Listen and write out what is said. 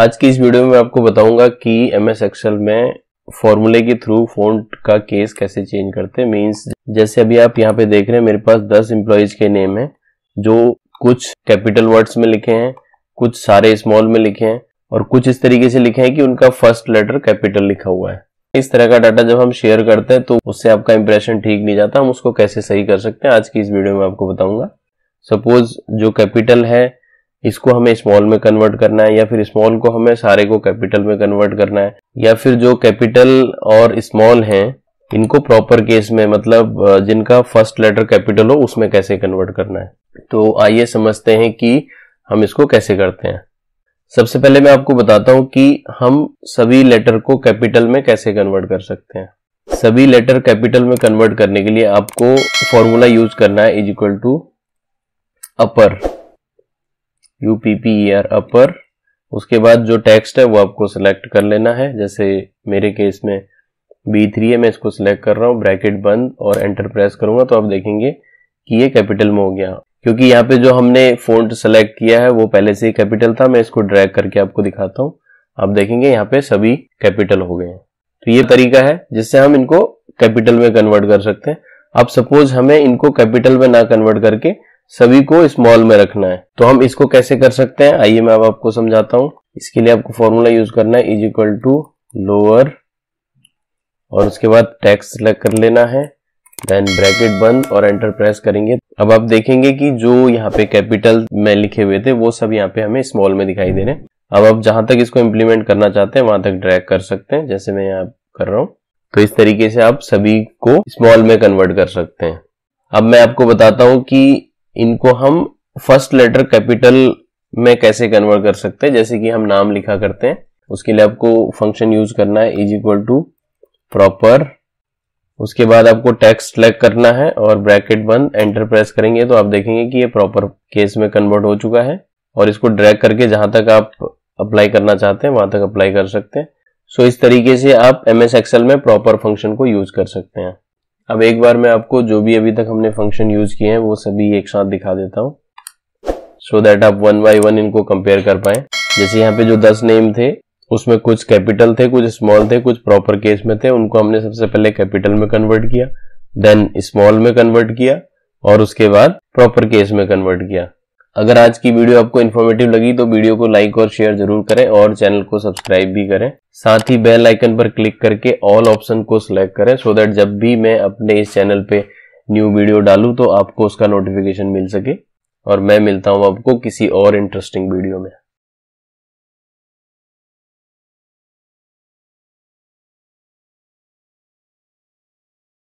आज की इस वीडियो में आपको बताऊंगा कि एम एस एक्सएल में फॉर्मूले के थ्रू फोन का केस कैसे चेंज करते हैं मीन्स जैसे अभी आप यहाँ पे देख रहे हैं मेरे पास दस एम्प्लॉयज के नेम है जो कुछ कैपिटल वर्ड्स में लिखे हैं कुछ सारे स्मॉल में लिखे हैं और कुछ इस तरीके से लिखे हैं कि उनका फर्स्ट लेटर कैपिटल लिखा हुआ है इस तरह का डाटा जब हम शेयर करते हैं तो उससे आपका इंप्रेशन ठीक नहीं जाता हम उसको कैसे सही कर सकते हैं आज की इस वीडियो में आपको बताऊंगा सपोज जो कैपिटल है इसको हमें स्मॉल में कन्वर्ट करना है या फिर स्मॉल को हमें सारे को कैपिटल में कन्वर्ट करना है या फिर जो कैपिटल और स्मॉल हैं इनको प्रॉपर केस में मतलब जिनका फर्स्ट लेटर कैपिटल हो उसमें कैसे कन्वर्ट करना है तो आइए समझते हैं कि हम इसको कैसे करते हैं सबसे पहले मैं आपको बताता हूं कि हम सभी लेटर को कैपिटल में कैसे कन्वर्ट कर सकते हैं सभी लेटर कैपिटल में कन्वर्ट करने के लिए आपको फॉर्मूला यूज करना है is equal to upper U P P E R upper उसके बाद जो टेक्स्ट है वो आपको सिलेक्ट कर लेना है जैसे मेरे केस में बी थ्री है मैं इसको सिलेक्ट कर रहा हूँ ब्रैकेट बंद और एंटर प्रेस करूंगा तो आप देखेंगे कि ये कैपिटल में हो गया क्योंकि यहाँ पे जो हमने फोन सेलेक्ट किया है वो पहले से ही कैपिटल था मैं इसको ड्रैग करके आपको दिखाता हूँ आप देखेंगे यहाँ पे सभी कैपिटल हो गए हैं तो ये तरीका है जिससे हम इनको कैपिटल में कन्वर्ट कर सकते हैं अब सपोज हमें इनको कैपिटल में ना कन्वर्ट करके सभी को स्मॉल में रखना है तो हम इसको कैसे कर सकते हैं आइए मैं अब आपको समझाता हूं इसके लिए आपको फॉर्मूला यूज करना है इज इक्वल टू लोअर और उसके बाद टैक्स सिलेक्ट कर लेना है देन ब्रैकेट बंद और एंटर प्रेस करेंगे अब आप देखेंगे कि जो यहाँ पे कैपिटल में लिखे हुए थे वो सब यहाँ पे हमें स्मॉल में दिखाई दे रहे हैं अब आप जहां तक इसको इम्प्लीमेंट करना चाहते हैं वहां तक ड्रैग कर सकते हैं जैसे मैं यहाँ कर रहा हूँ तो इस तरीके से आप सभी को स्मॉल में कन्वर्ट कर सकते हैं अब मैं आपको बताता हूं कि इनको हम फर्स्ट लेटर कैपिटल में कैसे कन्वर्ट कर सकते हैं जैसे कि हम नाम लिखा करते हैं उसके लिए आपको फंक्शन यूज करना है इज इक्वल टू प्रॉपर उसके बाद आपको टेक्स्ट सेलेक्ट करना है और ब्रैकेट बंद एंटर प्रेस करेंगे तो आप देखेंगे कि ये प्रॉपर केस में कन्वर्ट हो चुका है और इसको ड्रैग करके जहां तक आप अप्लाई करना चाहते हैं वहां तक अप्लाई कर सकते हैं सो so, इस तरीके से आप एम एस एक्सएल में प्रॉपर फंक्शन को यूज कर सकते हैं अब एक बार मैं आपको जो भी अभी तक हमने फंक्शन यूज किए हैं वो सभी एक साथ दिखा देता हूँ सो दैट आप वन बाई वन इनको कंपेयर कर पाए जैसे यहाँ पे जो दस नेम थे उसमें कुछ कैपिटल थे कुछ स्मॉल थे कुछ प्रॉपर केस में थे उनको हमने सबसे पहले कैपिटल में कन्वर्ट किया देन स्मॉल में कन्वर्ट किया और उसके बाद प्रॉपर केस में कन्वर्ट किया अगर आज की वीडियो आपको इन्फॉर्मेटिव लगी तो वीडियो को लाइक और शेयर जरूर करें और चैनल को सब्सक्राइब भी करें साथ ही बेल आइकन पर क्लिक करके ऑल ऑप्शन को सिलेक्ट करें सो देट दैट जब भी मैं अपने इस चैनल पे न्यू वीडियो डालूं तो आपको उसका नोटिफिकेशन मिल सके और मैं मिलता हूं आपको किसी और इंटरेस्टिंग वीडियो में